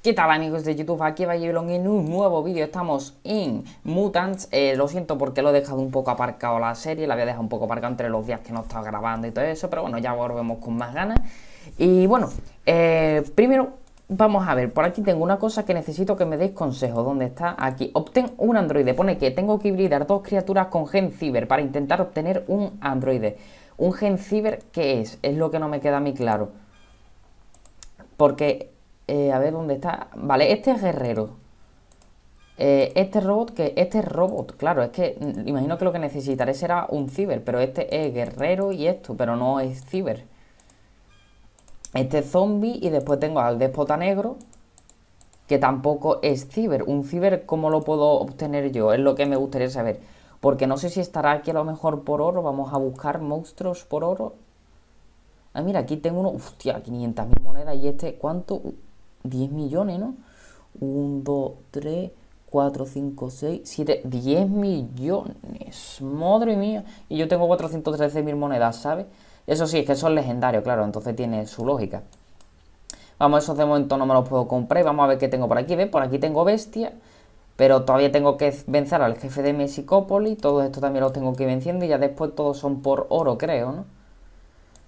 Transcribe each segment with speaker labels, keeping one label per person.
Speaker 1: ¿Qué tal amigos de YouTube? Aquí va Yelong en un nuevo vídeo, estamos en Mutants, eh, lo siento porque lo he dejado un poco aparcado la serie, la había dejado un poco aparcado entre los días que no estaba grabando y todo eso, pero bueno, ya volvemos con más ganas. Y bueno, eh, primero vamos a ver, por aquí tengo una cosa que necesito que me deis consejo, ¿dónde está? Aquí, obtén un androide, pone que tengo que hibridar dos criaturas con gen ciber para intentar obtener un androide. ¿Un gen ciber qué es? Es lo que no me queda a mí claro. Porque eh, a ver dónde está. Vale, este es guerrero. Eh, este robot, que este es robot, claro, es que mm, imagino que lo que necesitaré será un ciber, pero este es guerrero y esto, pero no es ciber. Este es zombie y después tengo al despota negro, que tampoco es ciber. Un ciber, ¿cómo lo puedo obtener yo? Es lo que me gustaría saber. Porque no sé si estará aquí a lo mejor por oro. Vamos a buscar monstruos por oro. Ah, mira, aquí tengo uno. Hostia, 500.000 monedas. Y este, ¿cuánto? 10 millones, ¿no? 1, 2, 3, 4, 5, 6, 7, 10 millones. Madre mía. Y yo tengo 413 mil monedas, ¿sabes? Eso sí, es que son legendarios, claro. Entonces tiene su lógica. Vamos, esos de momento no me los puedo comprar. Vamos a ver qué tengo por aquí. ¿Ves? Por aquí tengo bestia. Pero todavía tengo que vencer al jefe de Mexicópolis. Todo esto también los tengo que ir venciendo. Y ya después todos son por oro, creo, ¿no?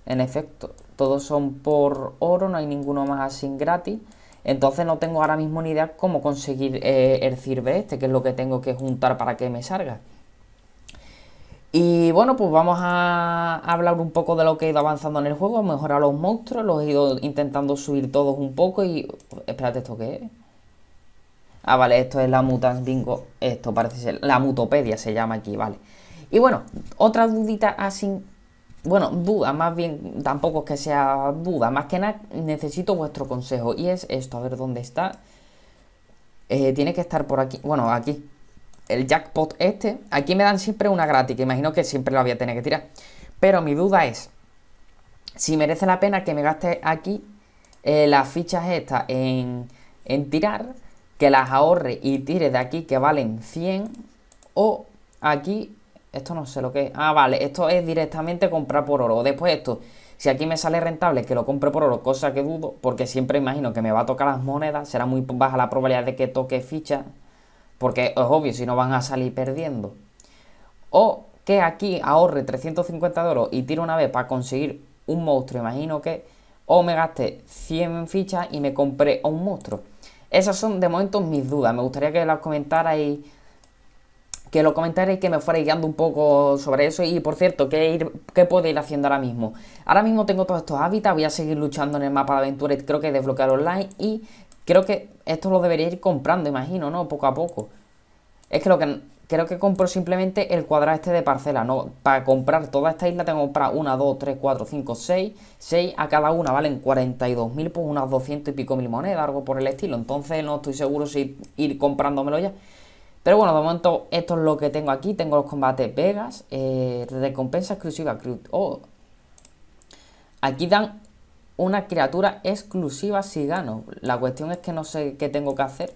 Speaker 1: En efecto, todos son por oro. No hay ninguno más así gratis. Entonces no tengo ahora mismo ni idea cómo conseguir eh, el cirbe este, que es lo que tengo que juntar para que me salga. Y bueno, pues vamos a hablar un poco de lo que he ido avanzando en el juego, mejorar los monstruos, los he ido intentando subir todos un poco y... Pues, espérate, ¿esto qué es? Ah, vale, esto es la Mutant Bingo, esto parece ser... La Mutopedia se llama aquí, vale. Y bueno, otra dudita así bueno, duda, más bien, tampoco es que sea duda, más que nada necesito vuestro consejo. Y es esto, a ver dónde está. Eh, tiene que estar por aquí, bueno, aquí. El jackpot este, aquí me dan siempre una gratis, que imagino que siempre la voy a tener que tirar. Pero mi duda es, si merece la pena que me gaste aquí eh, las fichas estas en, en tirar, que las ahorre y tire de aquí que valen 100, o aquí esto no sé lo que es. Ah, vale, esto es directamente comprar por oro. Después esto, si aquí me sale rentable que lo compre por oro, cosa que dudo, porque siempre imagino que me va a tocar las monedas, será muy baja la probabilidad de que toque ficha, porque es obvio, si no van a salir perdiendo. O que aquí ahorre 350 de oro y tire una vez para conseguir un monstruo, imagino que... O me gaste 100 fichas y me compré un monstruo. Esas son de momento mis dudas. Me gustaría que las comentarais que lo comentaré que me fuera guiando un poco sobre eso. Y por cierto, ¿qué, ir, qué puedo ir haciendo ahora mismo? Ahora mismo tengo todos estos hábitats, voy a seguir luchando en el mapa de aventuras. creo que desbloquear online. Y creo que esto lo debería ir comprando, imagino, ¿no? Poco a poco. Es que lo que creo que compro simplemente el cuadrado este de parcela, ¿no? Para comprar toda esta isla tengo que comprar 1, 2, 3, 4, 5, 6, 6 a cada una, ¿valen? 42.000, pues unas 200 y pico mil monedas, algo por el estilo. Entonces no estoy seguro si ir comprándomelo ya. Pero bueno, de momento esto es lo que tengo aquí. Tengo los combates Vegas, eh, recompensa exclusiva Aquí dan una criatura exclusiva si gano. La cuestión es que no sé qué tengo que hacer.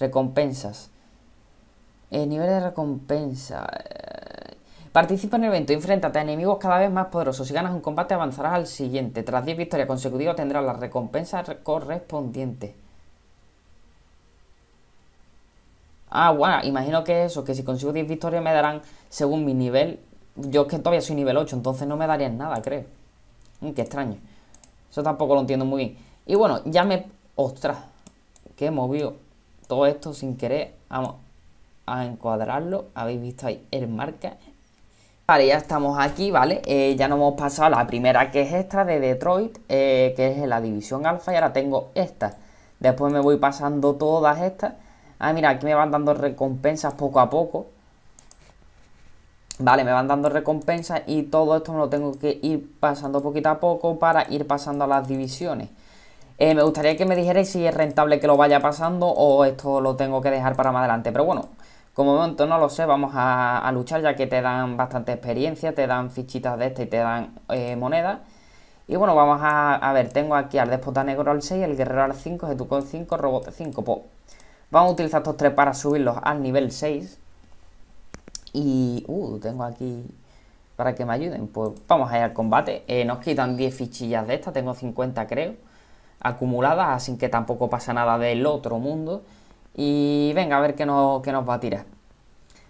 Speaker 1: Recompensas. Eh, nivel de recompensa. Eh, participa en el evento, enfréntate a enemigos cada vez más poderosos. Si ganas un combate avanzarás al siguiente. Tras 10 victorias consecutivas tendrás la recompensa correspondiente. Ah, bueno, imagino que eso, que si consigo 10 victorias me darán según mi nivel. Yo es que todavía soy nivel 8, entonces no me darían nada, creo. Mm, qué extraño. Eso tampoco lo entiendo muy bien. Y bueno, ya me... ¡Ostras! Que he movido todo esto sin querer. Vamos a encuadrarlo. Habéis visto ahí el marca. Vale, ya estamos aquí, ¿vale? Eh, ya no hemos pasado la primera que es esta de Detroit, eh, que es la división alfa y ahora tengo esta. Después me voy pasando todas estas Ah, mira, aquí me van dando recompensas poco a poco. Vale, me van dando recompensas y todo esto me lo tengo que ir pasando poquito a poco para ir pasando a las divisiones. Eh, me gustaría que me dijerais si es rentable que lo vaya pasando o esto lo tengo que dejar para más adelante. Pero bueno, como momento no lo sé, vamos a, luchar ya que te dan bastante experiencia, te dan fichitas de esta y te dan eh, monedas. Y bueno, vamos a, ver, tengo aquí al Despota Negro al 6, el Guerrero al 5, con 5, Robot 5. pop Vamos a utilizar estos tres para subirlos al nivel 6. Y... Uh, tengo aquí... Para que me ayuden. Pues vamos a ir al combate. Eh, nos quitan 10 fichillas de estas. Tengo 50 creo. Acumuladas. Así que tampoco pasa nada del otro mundo. Y venga, a ver qué nos, qué nos va a tirar.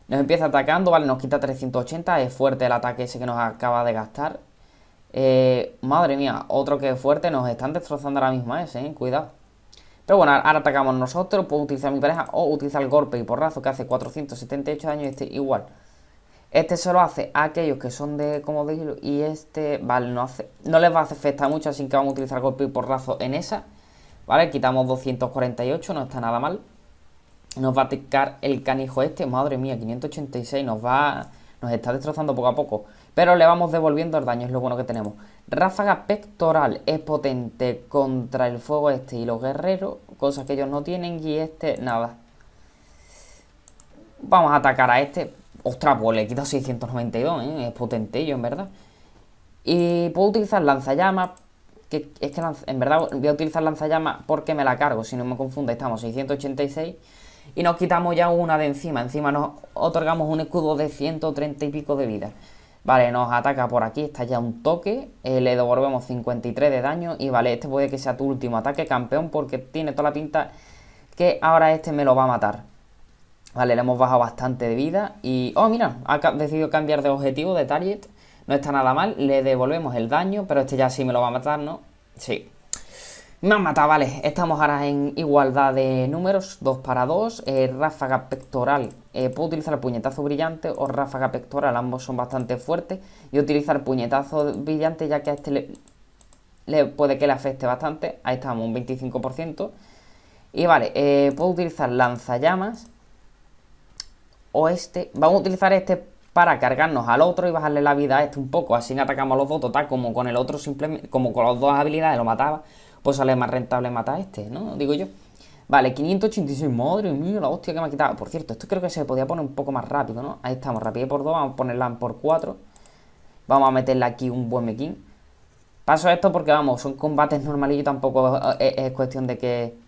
Speaker 1: Nos empieza atacando, vale, nos quita 380, es fuerte el ataque ese que nos acaba de gastar. Eh, madre mía, otro que es fuerte, nos están destrozando ahora mismo ese, eh, cuidado. Pero bueno, ahora atacamos nosotros, puedo utilizar mi pareja o utilizar el golpe y porrazo que hace 478 daño este igual. Este solo hace a aquellos que son de como decirlo y este, vale, no, hace, no les va a hacer festa mucho, así que vamos a utilizar golpe y porrazo en esa. Vale, quitamos 248, no está nada mal. Nos va a atacar el canijo este, madre mía, 586, nos va, nos está destrozando poco a poco. Pero le vamos devolviendo el daño, es lo bueno que tenemos. Ráfaga pectoral es potente contra el fuego este y los guerreros, cosas que ellos no tienen y este nada. Vamos a atacar a este. Ostras, pues le quitado 692, ¿eh? es yo, en verdad. Y puedo utilizar lanzallamas, que es que en verdad voy a utilizar lanzallamas porque me la cargo, si no me confunda, estamos 686 y nos quitamos ya una de encima, encima nos otorgamos un escudo de 130 y pico de vida. Vale, nos ataca por aquí, está ya un toque, eh, le devolvemos 53 de daño y vale, este puede que sea tu último ataque, campeón, porque tiene toda la pinta que ahora este me lo va a matar. Vale, le hemos bajado bastante de vida y... Oh, mira, ha decidido cambiar de objetivo, de target, no está nada mal, le devolvemos el daño, pero este ya sí me lo va a matar, ¿no? Sí. Me mata matado, vale, estamos ahora en igualdad de números, 2 para 2, eh, ráfaga pectoral eh, puedo utilizar puñetazo brillante o ráfaga pectoral, ambos son bastante fuertes. Y utilizar puñetazo brillante ya que a este le, puede que le afecte bastante. Ahí estamos, un 25%. Y vale, eh, puedo utilizar lanzallamas o este. Vamos a utilizar este para cargarnos al otro y bajarle la vida a este un poco. Así atacamos a los dos, total, como con el otro simplemente, como con las dos habilidades lo mataba, pues sale más rentable matar a este, ¿no? Digo yo. Vale, 586, madre mía, la hostia que me ha quitado. Por cierto, esto creo que se podía poner un poco más rápido, ¿no? Ahí estamos, rápido por 2, vamos a ponerla por 4. Vamos a meterle aquí un buen mequín. Paso esto porque, vamos, son combates normales y tampoco eh, eh, es, cuestión de que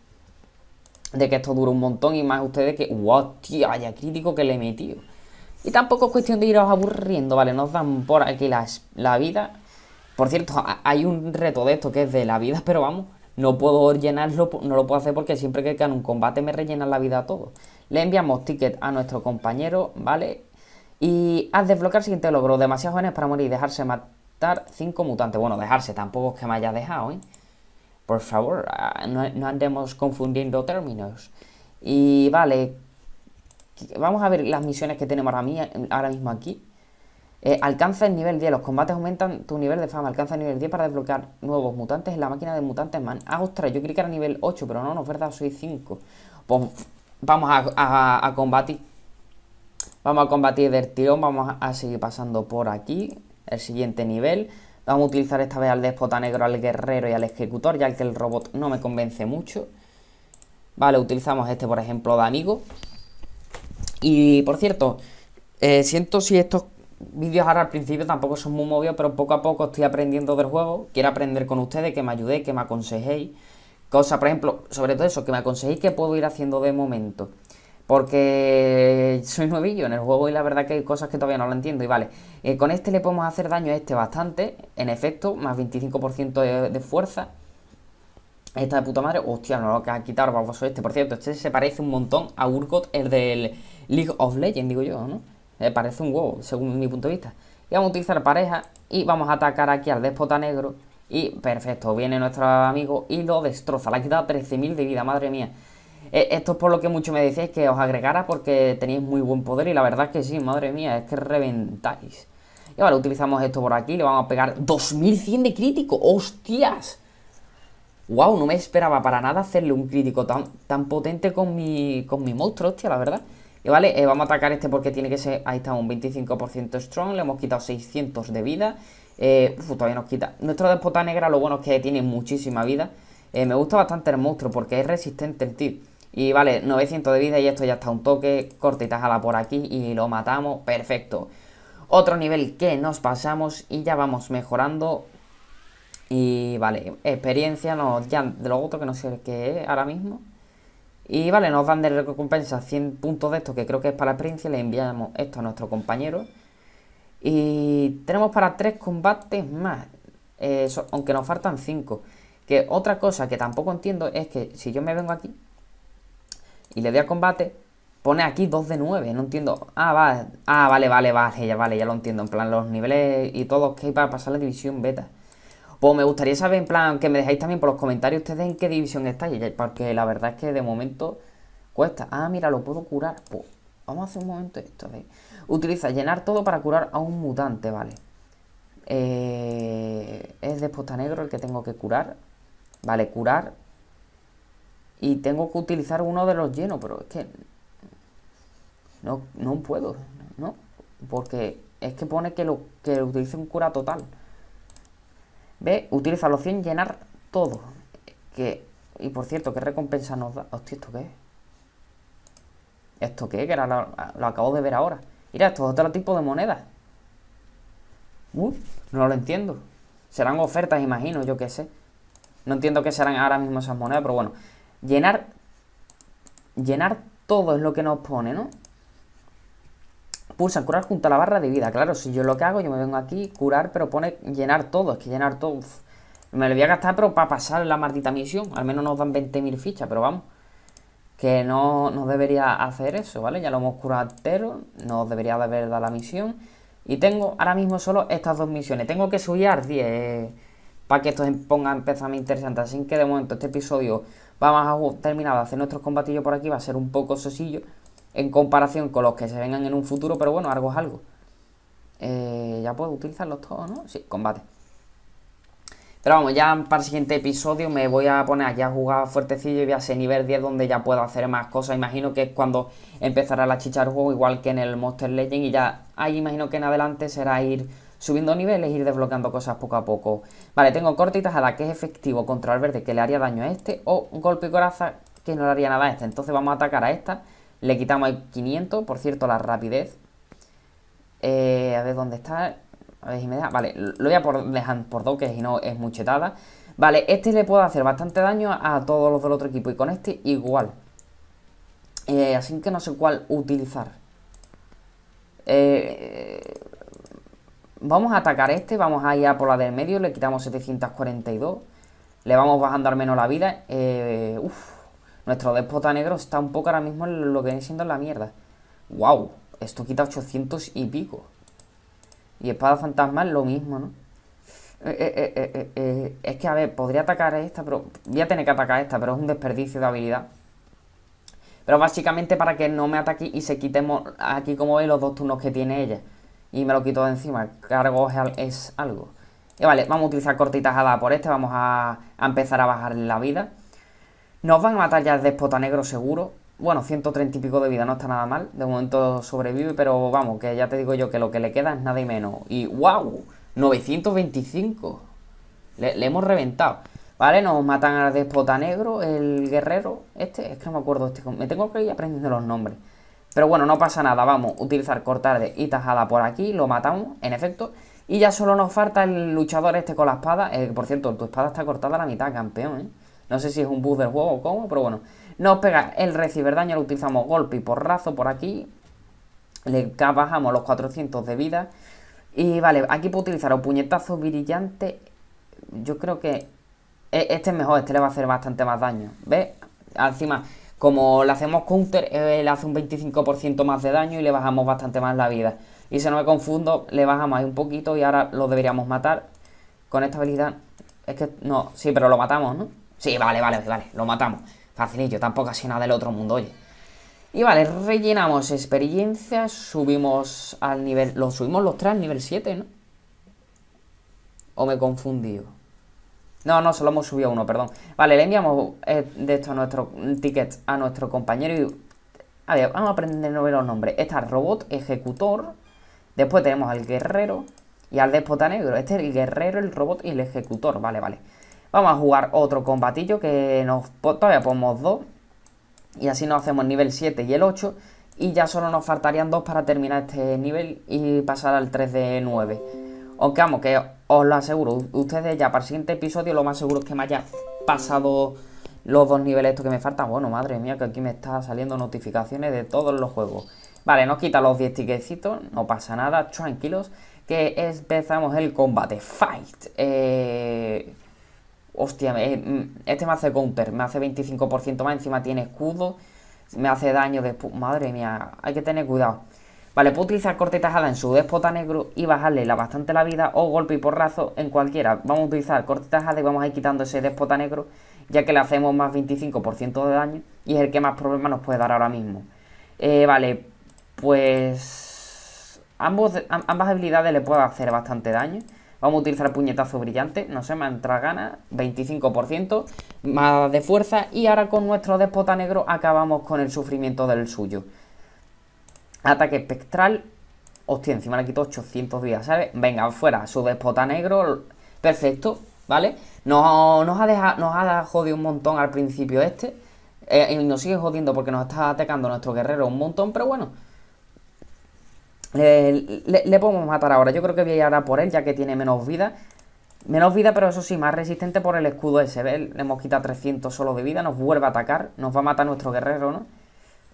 Speaker 1: de que esto dure un montón y más ustedes que... ¡Hostia, ya crítico que le he metido! Y tampoco es cuestión de iros aburriendo, ¿vale? Nos dan por aquí la vida. Por cierto, hay un reto de esto que es de la vida, pero vamos... No puedo llenarlo, no lo puedo hacer porque siempre que caen un combate me rellenan la vida a todo. Le enviamos ticket a nuestro compañero, ¿vale? Y haz desbloquear el siguiente logro. Demasiados jóvenes para morir y dejarse matar 5 mutantes. Bueno, dejarse, tampoco es que me haya dejado, ¿eh? Por favor, ah, no, andemos confundiendo términos. Y vale, vamos a ver las misiones que tenemos ahora mismo aquí. Eh, alcanza el nivel 10. Los combates aumentan tu nivel de fama. Alcanza el nivel 10 para desbloquear nuevos mutantes en la máquina de mutantes, man. Ah, ostras, yo creí que era nivel 8, pero no, no es verdad, soy 5. Pues, vamos a, a, combatir. Vamos a combatir del tirón. Vamos a, seguir pasando por aquí. El siguiente nivel. Vamos a utilizar esta vez al despota negro, al guerrero y al ejecutor, ya que el robot no me convence mucho. Vale, utilizamos este, por ejemplo, de amigo. Y, por cierto, eh, siento si estos vídeos ahora al principio tampoco son muy movidos, pero poco a poco estoy aprendiendo del juego. Quiero aprender con ustedes, que me ayudéis, que me aconsejéis. Cosa, por ejemplo, sobre todo eso, que me aconsejéis que puedo ir haciendo de momento. Porque soy novillo en el juego y la verdad que hay cosas que todavía no lo entiendo. Y vale, eh, con este le podemos hacer daño a este bastante, en efecto, más 25% de, fuerza. Esta de puta madre, hostia, no lo que ha quitado baboso este. Por cierto, este se parece un montón a Urgot, el del League of Legends, digo yo, ¿no? Me eh, parece un huevo, según mi punto de vista. Y vamos a utilizar pareja y vamos a atacar aquí al Despota negro. Y perfecto, viene nuestro amigo y lo destroza. Le ha quitado 13.000 de vida, madre mía. Eh, esto es por lo que mucho me decíais que os agregara porque tenéis muy buen poder y la verdad es que sí, madre mía, es que reventáis. Y ahora utilizamos esto por aquí, le vamos a pegar 2100 de crítico, hostias. Wow, no me esperaba para nada hacerle un crítico tan, tan potente con mi, con mi monstruo, hostia, la verdad vale, eh, vamos a atacar este porque tiene que ser, ahí está, un 25% strong, le hemos quitado 600 de vida. Eh, uf, todavía nos quita. Nuestra despota negra lo bueno es que tiene muchísima vida. Eh, me gusta bastante el monstruo porque es resistente el tip. Y vale, 900 de vida y esto ya está un toque, cortita jala por aquí y lo matamos, perfecto. Otro nivel que nos pasamos y ya vamos mejorando. Y vale, experiencia, nos ya, de lo otro que no sé qué es ahora mismo. Y vale, nos dan de recompensa 100 puntos de esto, que creo que es para la experiencia, le enviamos esto a nuestro compañero. Y tenemos para tres combates más, eh, aunque nos faltan cinco. Que otra cosa que tampoco entiendo es que si yo me vengo aquí y le doy a combate, pone aquí 2 de 9, no entiendo. Ah, ah, vale, vale, vale, ya vale, ya lo entiendo. En plan, los niveles y todo que hay para pasar la división beta. Pues me gustaría saber, en plan, que me dejáis también por los comentarios ustedes en qué división estáis, porque la verdad es que de momento cuesta. Ah, mira, lo puedo curar. Pues, vamos a hacer un momento esto. Utiliza llenar todo para curar a un mutante, vale. Eh, es de posta negro el que tengo que curar. Vale, curar. Y tengo que utilizar uno de los llenos, pero es que... No, no puedo, ¿no? Porque es que pone que lo que utilice un cura total. ¿Ve? Utiliza la opción llenar todo. Que, y por cierto, ¿qué recompensa nos da? Hostia, ¿esto qué es? ¿Esto qué Que era lo, acabo de ver ahora. Mira, esto es otro tipo de moneda. Uy, no lo entiendo. Serán ofertas, imagino, yo qué sé. No entiendo qué serán ahora mismo esas monedas, pero bueno. Llenar. Llenar todo es lo que nos pone, ¿no? Pulsan curar junto a la barra de vida. Claro, si yo lo que hago, yo me vengo aquí, curar, pero pone llenar todo. Es que llenar todo... me lo voy a gastar, pero para pasar la maldita misión. Al menos nos dan 20.000 fichas, pero vamos. Que no, debería hacer eso, ¿vale? Ya lo hemos curado entero. no debería de haber dado la misión. Y tengo ahora mismo solo estas dos misiones. Tengo que subir 10 eh, para que esto em, ponga empezarme interesante. Así que de momento este episodio vamos a terminar de hacer nuestros combatillos por aquí. Va a ser un poco sencillo en comparación con los que se vengan en un futuro, pero bueno, algo es algo. Eh, ya puedo utilizarlos todos, ¿no? Sí, combate. Pero vamos, ya para el siguiente episodio me voy a poner aquí a jugar fuertecillo y voy a hacer nivel 10 donde ya puedo hacer más cosas. Imagino que es cuando empezará la chicha juego, igual que en el Monster Legend. Y ya ahí imagino que en adelante será ir subiendo niveles, ir desbloqueando cosas poco a poco. Vale, tengo cortitas a la que es efectivo contra el verde que le haría daño a este. O un golpe y coraza que no le haría nada a este. Entonces vamos a atacar a esta le quitamos el 500, por cierto, la rapidez. Eh, a ver dónde está. A ver si me deja. Vale, lo voy a por, dejar por dos, que si no es muchetada. Vale, este le puede hacer bastante daño a todos los del otro equipo. Y con este igual. Eh, así que no sé cuál utilizar. Eh, vamos a atacar este. Vamos a ir a por la del medio. Le quitamos 742. Le vamos bajando al menos la vida. Nuestro Despota negro está un poco ahora mismo lo que viene siendo la mierda. ¡Wow! Esto quita 800 y pico. Y espada Fantasma es lo mismo, ¿no? Eh, eh, eh, es que, a ver, podría atacar a esta, pero... Voy a tener que atacar a esta, pero es un desperdicio de habilidad. Pero básicamente para que no me ataque y se quitemos aquí, como veis, los dos turnos que tiene ella. Y me lo quito de encima. Cargo es algo. Y vale, vamos a utilizar cortitas Jada por este. Vamos a empezar a bajar la vida. Nos van a matar ya el despota negro seguro. Bueno, 130 y pico de vida, no está nada mal. De momento sobrevive, pero vamos, que ya te digo yo que lo que le queda es nada y menos. Y wow, 925. Le, hemos reventado. Vale, nos matan al despota negro, el guerrero. Este, es que no me acuerdo. Este, me tengo que ir aprendiendo los nombres. Pero bueno, no pasa nada. Vamos, utilizar cortar de y tajada por aquí. Lo matamos, en efecto. Y ya solo nos falta el luchador este con la espada. Eh, por cierto, tu espada está cortada a la mitad, campeón, ¿eh? No sé si es un bug del juego o cómo, pero bueno. Nos pega el recibir daño, lo utilizamos golpe y porrazo por aquí. Le bajamos los 400 de vida. Y vale, aquí puedo utilizar un puñetazo brillante. Yo creo que e, este es mejor, este le va a hacer bastante más daño. ¿Ves? Encima, como le hacemos counter, él eh, hace un 25% más de daño y le bajamos bastante más la vida. Y si no me confundo, le bajamos ahí un poquito y ahora lo deberíamos matar. Con esta habilidad, es que no, sí, pero lo matamos, ¿no? Sí, vale, vale, vale, lo matamos. Facilillo, tampoco así nada del otro mundo, oye. Y vale, rellenamos experiencias, subimos al nivel... Lo subimos los tres al nivel 7, ¿no? ¿O me he confundido? No, no, solo hemos subido uno, perdón. Vale, le enviamos eh, de esto nuestro ticket a nuestro compañero y... A ver, vamos a aprender los nombres. Está el robot ejecutor. Después tenemos al guerrero y al déspota negro. Este es el guerrero, el robot y el ejecutor. Vale, vale. Vamos a jugar otro combatillo que nos todavía ponemos dos. Y así nos hacemos nivel 7 y el 8. Y ya solo nos faltarían dos para terminar este nivel y pasar al 3 de 9. Aunque vamos, que os lo aseguro, ustedes ya para el siguiente episodio lo más seguro es que me haya pasado los dos niveles estos que me faltan. Bueno, madre mía, que aquí me está saliendo notificaciones de todos los juegos. Vale, nos quita los 10 tiquecitos, no pasa nada, tranquilos, que empezamos el combate. Fight. Eh... Hostia, mm, este me hace counter, me hace 25% más, encima tiene escudo, me hace daño después. Madre mía, hay que tener cuidado. Vale, puedo utilizar corte tajada en su despota negro y bajarle la bastante la vida o golpe y porrazo en cualquiera. Vamos a utilizar corte tajada y vamos a ir quitando ese despota negro, ya que le hacemos más 25% de daño y es el que más problemas nos puede dar ahora mismo. Eh, vale, pues ambos, ambas habilidades le puedo hacer bastante daño. Vamos a utilizar puñetazo brillante, no se me entra ganas, 25%, más de fuerza. Y ahora con nuestro despota negro acabamos con el sufrimiento del suyo. Ataque espectral. Hostia, encima le quito 800 días, ¿sabes? Venga, fuera, su despota negro. Perfecto, ¿vale? Nos, ha, dejado, nos ha jodido un montón al principio este. Eh, y nos sigue jodiendo porque nos está atacando nuestro guerrero un montón, pero bueno, eh, le, podemos matar ahora. Yo creo que voy a ir ahora por él, ya que tiene menos vida. Menos vida, pero eso sí, más resistente por el escudo ese. Le hemos quitado 300 solo de vida. Nos vuelve a atacar. Nos va a matar nuestro guerrero, ¿no?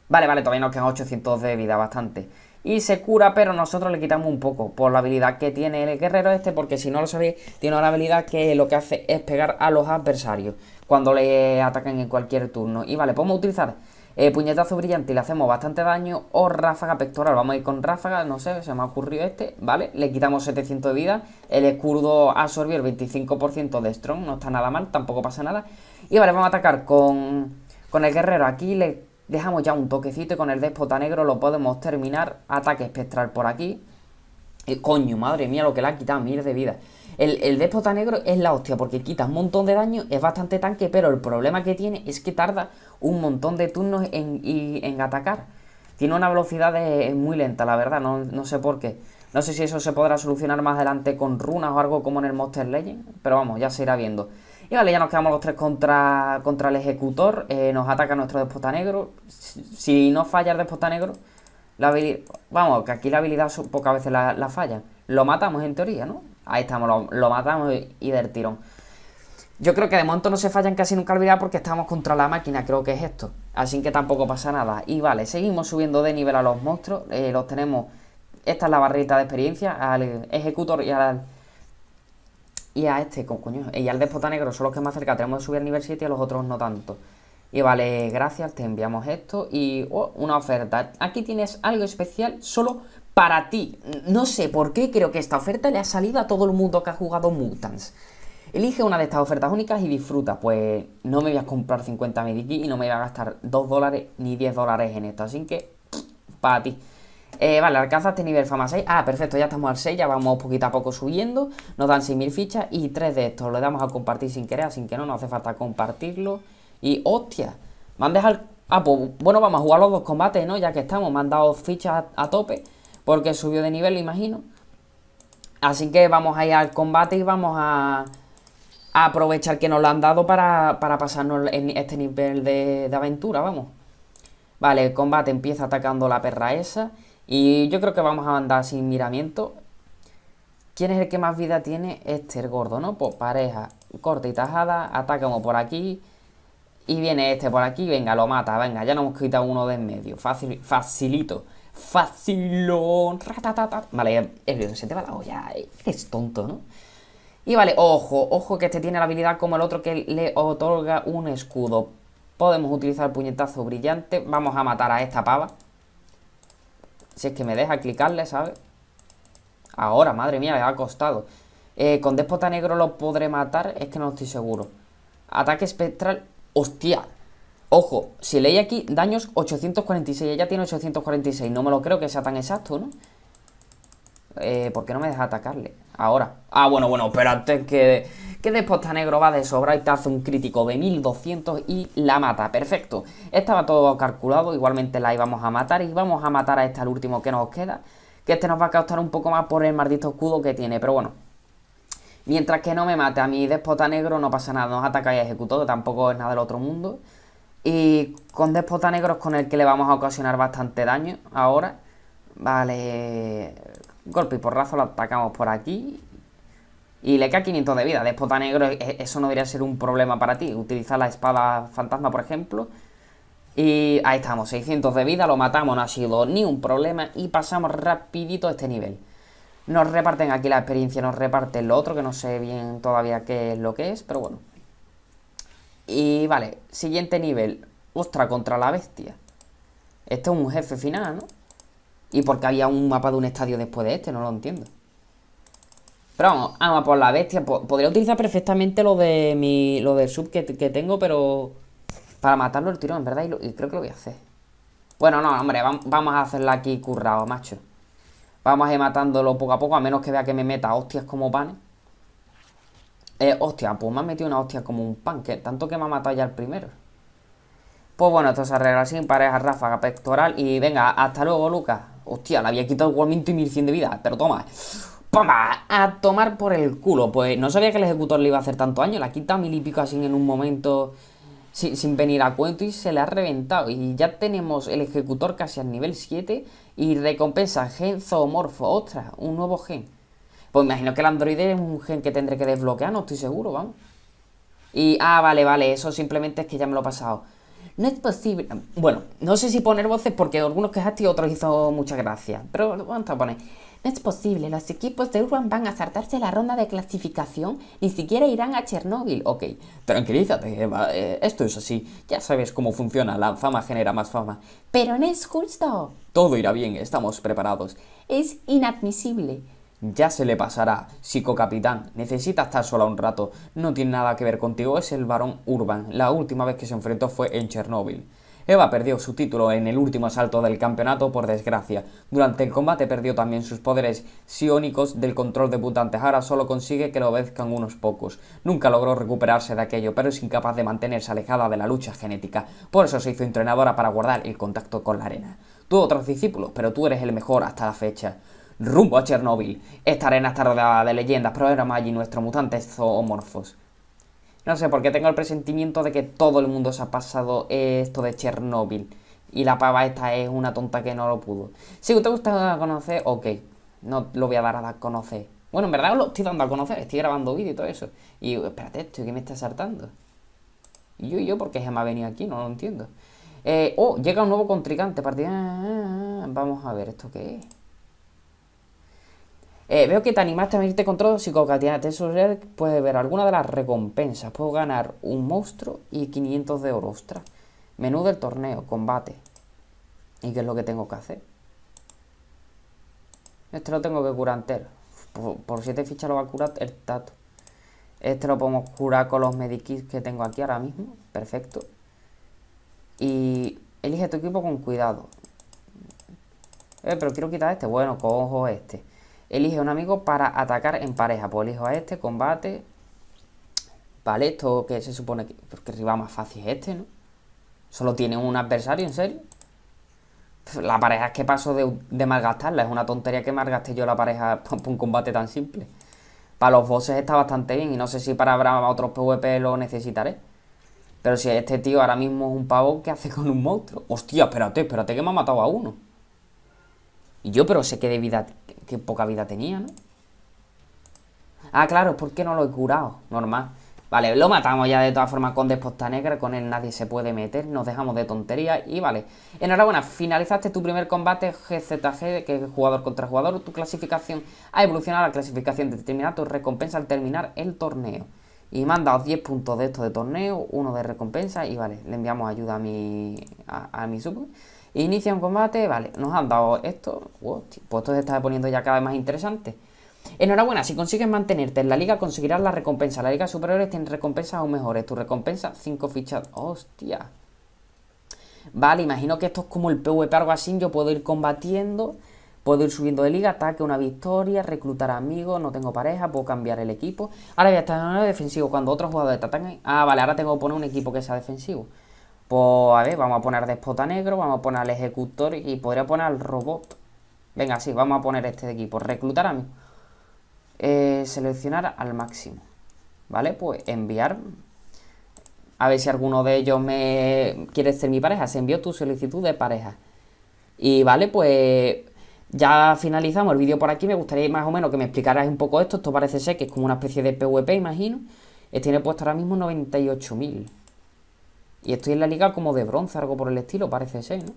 Speaker 1: Vale, vale, todavía nos quedan 800 de vida, bastante. Y se cura, pero nosotros le quitamos un poco por la habilidad que tiene el guerrero este, porque si no lo sabéis, tiene una habilidad que lo que hace es pegar a los adversarios cuando le atacan en cualquier turno. Y vale, podemos utilizar eh, puñetazo brillante y le hacemos bastante daño. O ráfaga pectoral. Vamos a ir con ráfaga. No sé, se me ha ocurrido este. Vale, le quitamos 700 de vida. El escudo absorbió el 25% de strong. No está nada mal, tampoco pasa nada. Y vale, vamos a atacar con, el guerrero. Aquí le dejamos ya un toquecito. Y con el déspota negro lo podemos terminar. Ataque espectral por aquí. Eh, coño, madre mía, lo que le ha quitado. miles de vida. El, el negro es la hostia porque quita un montón de daño, es bastante tanque, pero el problema que tiene es que tarda un montón de turnos en, atacar. Tiene una velocidad muy lenta, la verdad, no, sé por qué. No sé si eso se podrá solucionar más adelante con runas o algo como en el Monster Legend, pero vamos, ya se irá viendo. Y vale, ya nos quedamos los tres contra, contra el ejecutor. Eh, nos ataca nuestro despota negro. Si, no falla el despota negro, la vamos, que aquí la habilidad pocas veces la falla. Lo matamos en teoría, ¿no? Ahí estamos, lo, matamos y, del tirón. Yo creo que de momento no se fallan casi nunca olvidar porque estamos contra la máquina, creo que es esto. Así que tampoco pasa nada. Y vale, seguimos subiendo de nivel a los monstruos. Eh, los tenemos. Esta es la barrita de experiencia al ejecutor y al. Y a este, con coño. Y al despota negro son los que más cerca tenemos de subir al nivel 7 y a los otros no tanto. Y vale, gracias, te enviamos esto y oh, una oferta. Aquí tienes algo especial solo para ti. No sé por qué, creo que esta oferta le ha salido a todo el mundo que ha jugado Mutants. Elige una de estas ofertas únicas y disfruta. Pues no me voy a comprar 50 medikits y no me voy a gastar 2 dólares ni 10 dólares en esto. Así que, para ti. Eh, vale, alcanza este nivel fama 6. Ah, perfecto, ya estamos al 6, ya vamos poquito a poco subiendo. Nos dan 6.000 fichas y 3 de estos. Lo damos a compartir sin querer, así que no nos hace falta compartirlo. Y, hostia, me han dejado... Ah, pues bueno, vamos a jugar los dos combates, ¿no? Ya que estamos, me han dado fichas a tope porque subió de nivel, imagino. Así que vamos a ir al combate y vamos a, aprovechar que nos lo han dado para, pasarnos este nivel de, aventura, vamos. Vale, el combate empieza atacando la perra esa y yo creo que vamos a andar sin miramiento. ¿Quién es el que más vida tiene? Este, el gordo, ¿no? Pues pareja, corta y tajada, atacamos por aquí. Y viene este por aquí, venga, lo mata, venga, ya nos hemos quitado uno de en medio, facilito. Facilón. Ratatata. Vale, que se te va eh, tonto, ¿no? Y vale, ojo, ojo que este tiene la habilidad como el otro que le otorga un escudo. Podemos utilizar puñetazo brillante. Vamos a matar a esta pava. Si es que me deja clicarle, ¿sabes? Ahora, madre mía, me ha costado. Eh, con despota Negro lo podré matar, es que no estoy seguro. Ataque espectral. ¡Hostia! Ojo, si leí aquí daños 846, ella tiene 846, no me lo creo que sea tan exacto, ¿no? Eh, ¿Por qué no me deja atacarle? Ahora. Ah, bueno, bueno, pero antes que... Que Despota negro va de sobra y te hace un crítico de 1200 y la mata. Perfecto. Estaba todo calculado, igualmente la íbamos a matar y vamos a matar a este al último que nos queda. Que este nos va a costar un poco más por el maldito escudo que tiene, pero bueno, Mientras que no me mate a mi despota negro, no pasa nada. Nos ataca y ejecutó tampoco es nada del otro mundo. Y con Despota Negros con el que le vamos a ocasionar bastante daño ahora. Vale. Golpe y porrazo lo atacamos por aquí. Y le cae 500 de vida. Despota Negro, e, e, eso no debería ser un problema para ti. Utilizar la espada fantasma, por ejemplo. Y ahí estamos, 600 de vida, lo matamos, no ha sido ni un problema y pasamos rapidito a este nivel. Nos reparten aquí la experiencia, nos reparten lo otro, que no sé bien todavía qué es lo que es, pero bueno. Y vale, siguiente nivel. Ostra contra la bestia. Este es un jefe final, ¿no? Y porque había un mapa de un estadio después de este, no lo entiendo. Pero vamos, vamos ah, por la bestia. Podría utilizar perfectamente lo de mi. lo del sub que, tengo, pero. Para matarlo el tirón, en verdad, y, creo que lo voy a hacer. Bueno, no, hombre, vamos a hacerla aquí currado, macho. Vamos a ir matándolo poco a poco, a menos que vea que me meta hostias como panes. Eh, hostia, pues me ha metido una hostia como un pan, tanto que me ha matado ya el primero. Pues bueno, esto se arregla sin pareja, ráfaga pectoral. Y venga, hasta luego, Lucas. Hostia, le había quitado igualmente y 1100 de vida, pero toma. ¡Pamba! A tomar por el culo. Pues no sabía que el ejecutor le iba a hacer tanto daño. La quita mil y pico así en un momento sin, sin, venir a cuento y se le ha reventado. Y ya tenemos el ejecutor casi al nivel 7 y recompensa gen zoomorfo. Ostras, un nuevo gen. Pues imagino que el androide es un gen que tendré que desbloquear, no estoy seguro, vamos. Y, ah, vale, vale, eso simplemente es que ya me lo he pasado. No es posible. Bueno, no sé si poner voces porque algunos quejaste y otros hizo mucha gracia. Pero vamos a poner. No es posible, los equipos de Urban van a saltarse la ronda de clasificación, ni siquiera irán a Chernóbil. Ok, tranquilízate, eh, esto es así. Ya sabes cómo funciona, la fama genera más fama. Pero no es justo. Todo irá bien, estamos preparados. Es inadmisible. Ya se le pasará, psicocapitán. Necesita estar sola un rato. No tiene nada que ver contigo, es el varón Urban. La última vez que se enfrentó fue en Chernóbil. Eva perdió su título en el último asalto del campeonato por desgracia. Durante el combate perdió también sus poderes psiónicos del control de de Ahora solo consigue que lo obedezcan unos pocos. Nunca logró recuperarse de aquello, pero es incapaz de mantenerse alejada de la lucha genética. Por eso se hizo entrenadora para guardar el contacto con la arena. Tuvo otros discípulos, pero tú eres el mejor hasta la fecha rumbo a Chernóbil. Esta arena está rodeada de leyendas, Pero más allí nuestro mutantes zoomorfos. No sé, por qué tengo el presentimiento de que todo el mundo se ha pasado esto de Chernóbil. Y la pava esta es una tonta que no lo pudo. Si usted gusta conocer, ok. No lo voy a dar a conocer. Bueno, en verdad lo estoy dando a conocer. Estoy grabando vídeo y todo eso. Y espérate, esto que me está saltando. Y yo y yo, porque se me ha venido aquí, no lo entiendo. Eh, oh, llega un nuevo contrincante. Partida. Ah, ah, ah, Vamos a ver, ¿esto qué es? Eh, veo que te animaste a venirte con todo. Si cocateaste esos puede puedes ver alguna de las recompensas. Puedo ganar un monstruo y 500 de oro. Ostras. Menú del torneo, combate. ¿Y qué es lo que tengo que hacer? Este lo tengo que curar entero. Por 7 este fichas lo va a curar el tato. Este lo podemos curar con los medikits que tengo aquí ahora mismo. Perfecto. Y elige tu equipo con cuidado. Eh, pero quiero quitar este. Bueno, cojo este. Elige un amigo para atacar en pareja. Pues elijo a este, combate. Vale, esto que se supone que... Porque arriba más fácil es este, ¿no? Solo tiene un adversario, ¿en serio? La pareja es que paso de, malgastarla. Es una tontería que malgaste yo la pareja por un combate tan simple. Para los bosses está bastante bien. Y no sé si para habrá otros PvP lo necesitaré. Pero si este tío ahora mismo es un pavo, ¿qué hace con un monstruo? Hostia, espérate, espérate que me ha matado a uno. Y yo, pero sé que de vida, que poca vida tenía, ¿no? Ah, claro, ¿por qué no lo he curado? Normal. Vale, lo matamos ya de todas formas con Desposta Negra, con él nadie se puede meter, nos dejamos de tonterías y vale. Enhorabuena, finalizaste tu primer combate GZG, que es jugador contra jugador, tu clasificación ha evolucionado a la clasificación de Tu recompensa al terminar el torneo. Y me han 10 puntos de esto de torneo, uno de recompensa y vale, le enviamos ayuda a mi, a mi sub. Inicia un combate, vale, nos han dado esto. pues esto se está poniendo ya cada vez más interesante. Enhorabuena, si consigues mantenerte en la liga conseguirás la recompensa. La liga superiores tiene recompensas aún mejores. Tu recompensa, 5 fichas. Hostia. Vale, imagino que esto es como el PvP algo así. Yo puedo ir combatiendo, puedo ir subiendo de liga, ataque, una victoria, reclutar amigos, no tengo pareja, puedo cambiar el equipo. Ahora voy a estar en defensivo cuando otros jugadores te atacan. Ah, vale, ahora tengo que poner un equipo que sea defensivo. Pues, a ver, vamos a poner despota negro, vamos a poner al ejecutor y podría poner al robot. Venga, sí, vamos a poner este de equipo. Reclutar a mí. Eh, seleccionar al máximo. ¿Vale? Pues enviar. A ver si alguno de ellos me quiere ser mi pareja. Se envió tu solicitud de pareja. Y vale, pues ya finalizamos el vídeo por aquí. Me gustaría más o menos que me explicaras un poco esto. Esto parece ser que es como una especie de PvP, imagino. Este tiene puesto ahora mismo 98.000. Y estoy en la liga como de bronce, algo por el estilo, parece ser, ¿no?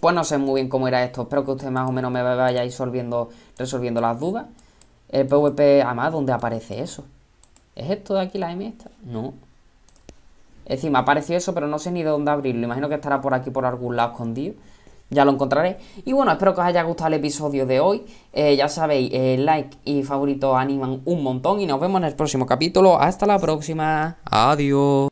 Speaker 1: Pues no sé muy bien cómo era esto. Espero que usted más o menos me vaya resolviendo, resolviendo las dudas. El PvP, además, ¿dónde aparece eso? ¿Es esto de aquí la M esta? No. Es decir, me apareció eso, pero no sé ni de dónde abrirlo. Imagino que estará por aquí, por algún lado escondido. Ya lo encontraré. Y bueno, espero que os haya gustado el episodio de hoy. Eh, ya sabéis, eh, like y favorito animan un montón. Y nos vemos en el próximo capítulo. Hasta la próxima. Adiós.